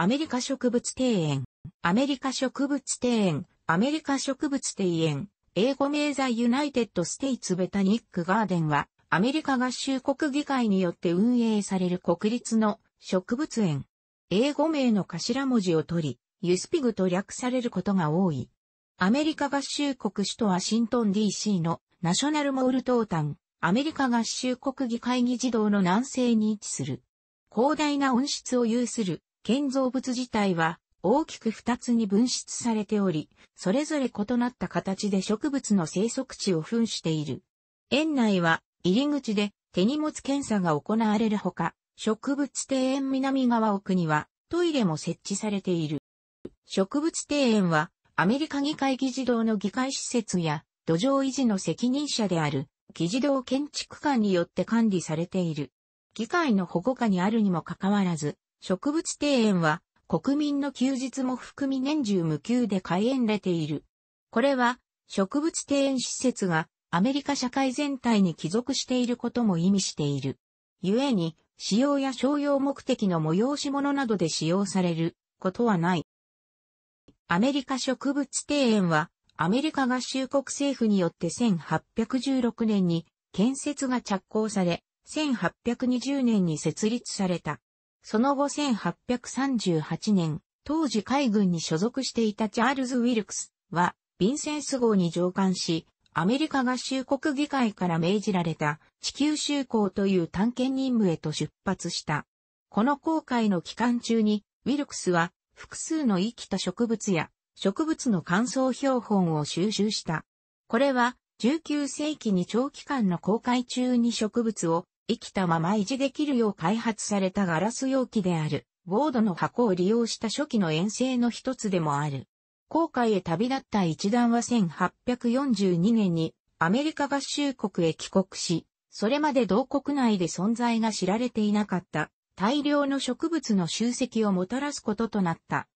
アメリカ植物庭園、アメリカ植物庭園、アメリカ植物庭園、英語名在ユナイテッド・ステイツ・ベタニック・ガーデンは、アメリカ合衆国議会によって運営される国立の植物園。英語名の頭文字を取り、ユスピグと略されることが多い。アメリカ合衆国首都ワシントン DC のナショナルモール東端、アメリカ合衆国議会議事堂の南西に位置する。広大な温室を有する建造物自体は大きく二つに分出されており、それぞれ異なった形で植物の生息地を噴している。園内は入り口で手荷物検査が行われるほか、植物庭園南側奥にはトイレも設置されている。植物庭園はアメリカ議会議事堂の議会施設や土壌維持の責任者である議事堂建築館によって管理されている。議会の保護下にあるにもかかわらず、植物庭園は国民の休日も含み年中無休で開園れている。これは植物庭園施設がアメリカ社会全体に帰属していることも意味している。故に使用や商用目的の催し物などで使用されることはない。アメリカ植物庭園はアメリカ合衆国政府によって1816年に建設が着工され、1820年に設立された。その後1838年、当時海軍に所属していたチャールズ・ウィルクスは、ビンセンス号に乗艦し、アメリカ合衆国議会から命じられた地球就航という探検任務へと出発した。この航海の期間中に、ウィルクスは複数の生きた植物や植物の乾燥標本を収集した。これは19世紀に長期間の航海中に植物を生きたまま維持できるよう開発されたガラス容器である、ボードの箱を利用した初期の遠征の一つでもある。航海へ旅立った一団は1842年にアメリカ合衆国へ帰国し、それまで同国内で存在が知られていなかった大量の植物の集積をもたらすこととなった。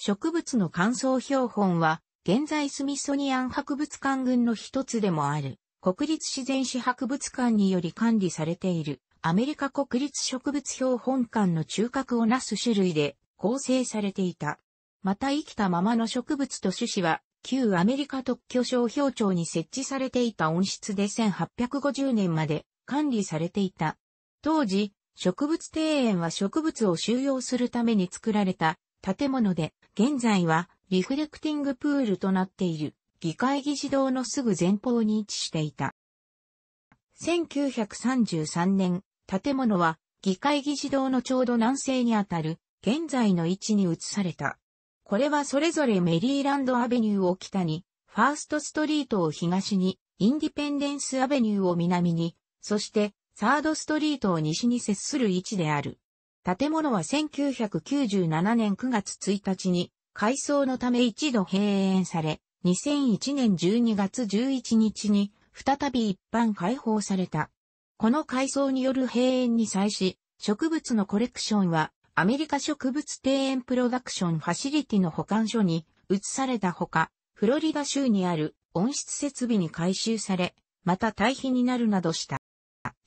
植物の乾燥標本は現在スミソニアン博物館群の一つでもある。国立自然史博物館により管理されているアメリカ国立植物標本館の中核をなす種類で構成されていた。また生きたままの植物と種子は旧アメリカ特許商標庁に設置されていた温室で1850年まで管理されていた。当時、植物庭園は植物を収容するために作られた建物で、現在はリフレクティングプールとなっている。議会議事堂のすぐ前方に位置していた。1933年、建物は議会議事堂のちょうど南西にあたる現在の位置に移された。これはそれぞれメリーランドアベニューを北に、ファーストストリートを東に、インディペンデンスアベニューを南に、そしてサードストリートを西に接する位置である。建物は1997年9月1日に改装のため一度閉園され、2001年12月11日に再び一般開放された。この改装による閉園に際し、植物のコレクションはアメリカ植物庭園プロダクションファシリティの保管所に移されたほか、フロリダ州にある温室設備に改修され、また退避になるなどした。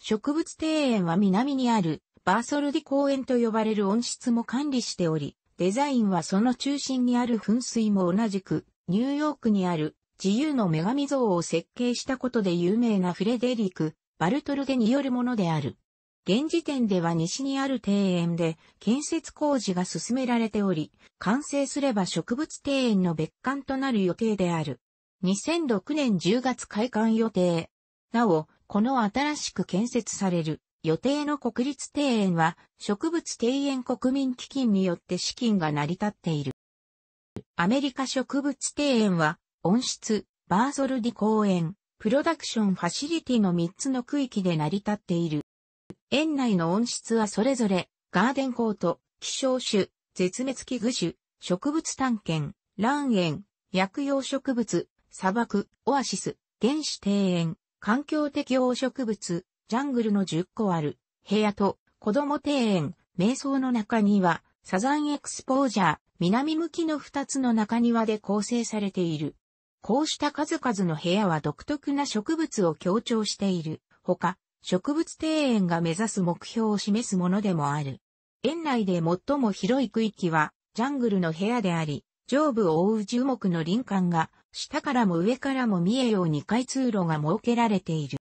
植物庭園は南にあるバーソルディ公園と呼ばれる温室も管理しており、デザインはその中心にある噴水も同じくニューヨークにある自由の女神像を設計したことで有名なフレデリク・バルトルデによるものである。現時点では西にある庭園で建設工事が進められており、完成すれば植物庭園の別館となる予定である。2006年10月開館予定。なお、この新しく建設される予定の国立庭園は植物庭園国民基金によって資金が成り立っている。アメリカ植物庭園は、温室、バーソルディ公園、プロダクションファシリティの3つの区域で成り立っている。園内の温室はそれぞれ、ガーデンコート、希少種、絶滅危惧種、植物探検、卵園、薬用植物、砂漠、オアシス、原始庭園、環境適応植物、ジャングルの10個ある、部屋と、子供庭園、瞑想の中には、サザンエクスポージャー、南向きの二つの中庭で構成されている。こうした数々の部屋は独特な植物を強調している。ほか、植物庭園が目指す目標を示すものでもある。園内で最も広い区域は、ジャングルの部屋であり、上部を覆う樹木の林間が、下からも上からも見えよう2階通路が設けられている。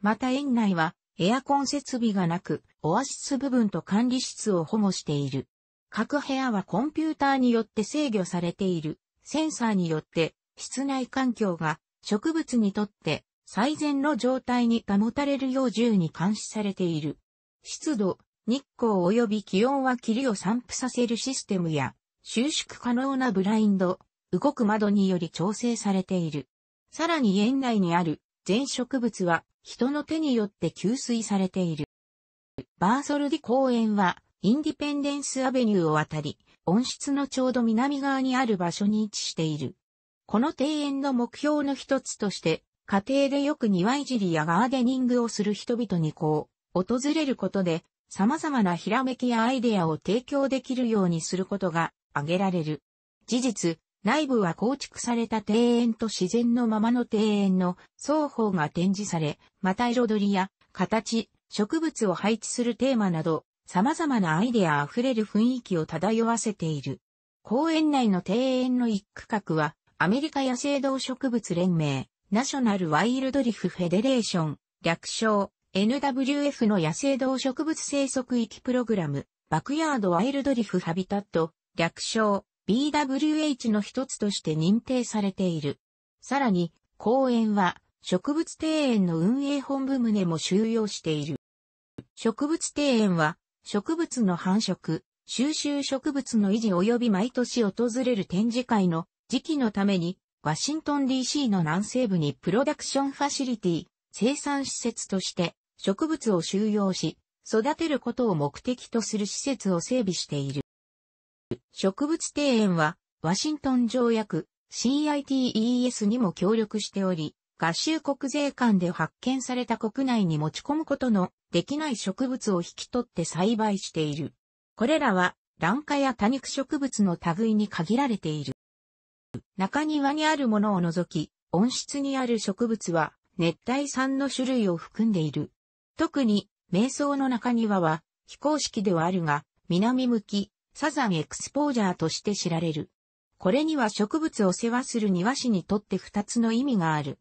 また園内は、エアコン設備がなく、オアシス部分と管理室を保護している。各部屋はコンピューターによって制御されている。センサーによって室内環境が植物にとって最善の状態に保たれるよう銃に監視されている。湿度、日光及び気温は霧を散布させるシステムや収縮可能なブラインド、動く窓により調整されている。さらに園内にある全植物は人の手によって吸水されている。バーソルディ公園はインディペンデンスアベニューを渡り、温室のちょうど南側にある場所に位置している。この庭園の目標の一つとして、家庭でよく庭いじりやガーデニングをする人々にこう、訪れることで、様々なひらめきやアイデアを提供できるようにすることが挙げられる。事実、内部は構築された庭園と自然のままの庭園の双方が展示され、また彩りや形、植物を配置するテーマなど、様々なアイデア溢れる雰囲気を漂わせている。公園内の庭園の一区画は、アメリカ野生動植物連盟、ナショナルワイルドリフフェデレーション、略称、NWF の野生動植物生息域プログラム、バックヤードワイルドリフハビタット、略称、BWH の一つとして認定されている。さらに、公園は、植物庭園の運営本部棟も収容している。植物庭園は、植物の繁殖、収集植物の維持及び毎年訪れる展示会の時期のために、ワシントン DC の南西部にプロダクションファシリティ、生産施設として植物を収容し、育てることを目的とする施設を整備している。植物庭園は、ワシントン条約 CITES にも協力しており、合衆国税関で発見された国内に持ち込むことのできない植物を引き取って栽培している。これらは、卵化や多肉植物の類に限られている。中庭にあるものを除き、温室にある植物は、熱帯産の種類を含んでいる。特に、瞑想の中庭は、非公式ではあるが、南向き、サザンエクスポージャーとして知られる。これには植物を世話する庭師にとって二つの意味がある。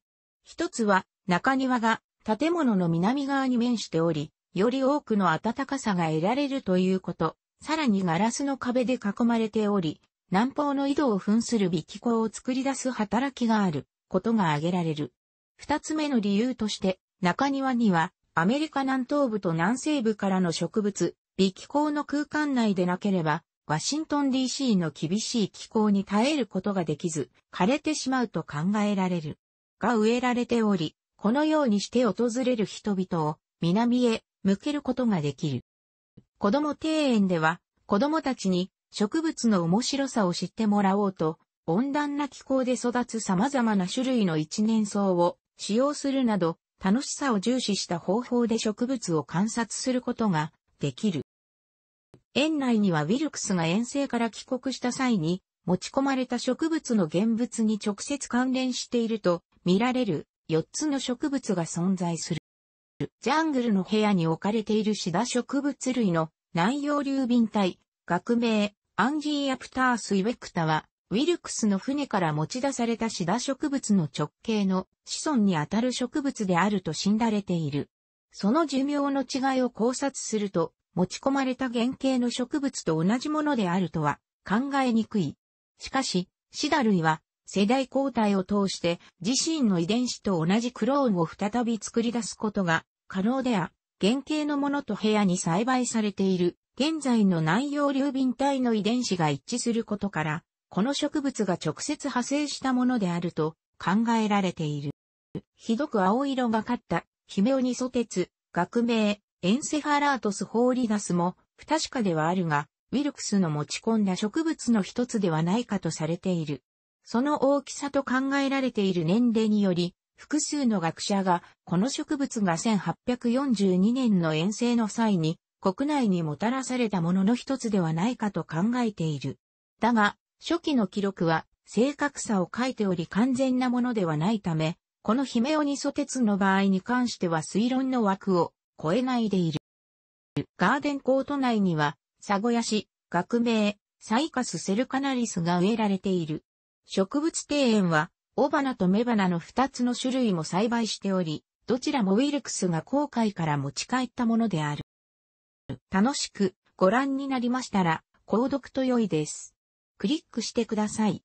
一つは、中庭が建物の南側に面しており、より多くの暖かさが得られるということ。さらにガラスの壁で囲まれており、南方の井戸を噴する微気候を作り出す働きがあることが挙げられる。二つ目の理由として、中庭にはアメリカ南東部と南西部からの植物、微気候の空間内でなければ、ワシントン DC の厳しい気候に耐えることができず、枯れてしまうと考えられる。が植えられており、このようにして訪れる人々を南へ向けることができる。子供庭園では子供たちに植物の面白さを知ってもらおうと、温暖な気候で育つ様々な種類の一年草を使用するなど、楽しさを重視した方法で植物を観察することができる。園内にはウィルクスが遠征から帰国した際に持ち込まれた植物の現物に直接関連していると見られる4つの植物が存在する。ジャングルの部屋に置かれているシダ植物類の南洋流瓶体、学名、アンジーアプタースイベクタは、ウィルクスの船から持ち出されたシダ植物の直径の子孫にあたる植物であると信られている。その寿命の違いを考察すると、持ち込まれた原型の植物と同じものであるとは考えにくい。しかし、シダ類は、世代交代を通して自身の遺伝子と同じクローンを再び作り出すことが可能であ、原型のものと部屋に栽培されている現在の南洋流瓶体の遺伝子が一致することから、この植物が直接派生したものであると考えられている。ひどく青色がかったヒメオニソテツ、学名エンセファラートス・ホーリダスも不確かではあるが、ウィルクスの持ち込んだ植物の一つではないかとされている。その大きさと考えられている年齢により、複数の学者が、この植物が1842年の遠征の際に、国内にもたらされたものの一つではないかと考えている。だが、初期の記録は、正確さを書いており完全なものではないため、このヒメオニソテツの場合に関しては推論の枠を超えないでいる。ガーデンコート内にはサゴヤシ、学名、サイカスセルカナリスが植えられている。植物庭園は、バ花とバ花の二つの種類も栽培しており、どちらもウィルクスが航海から持ち帰ったものである。楽しくご覧になりましたら、購読と良いです。クリックしてください。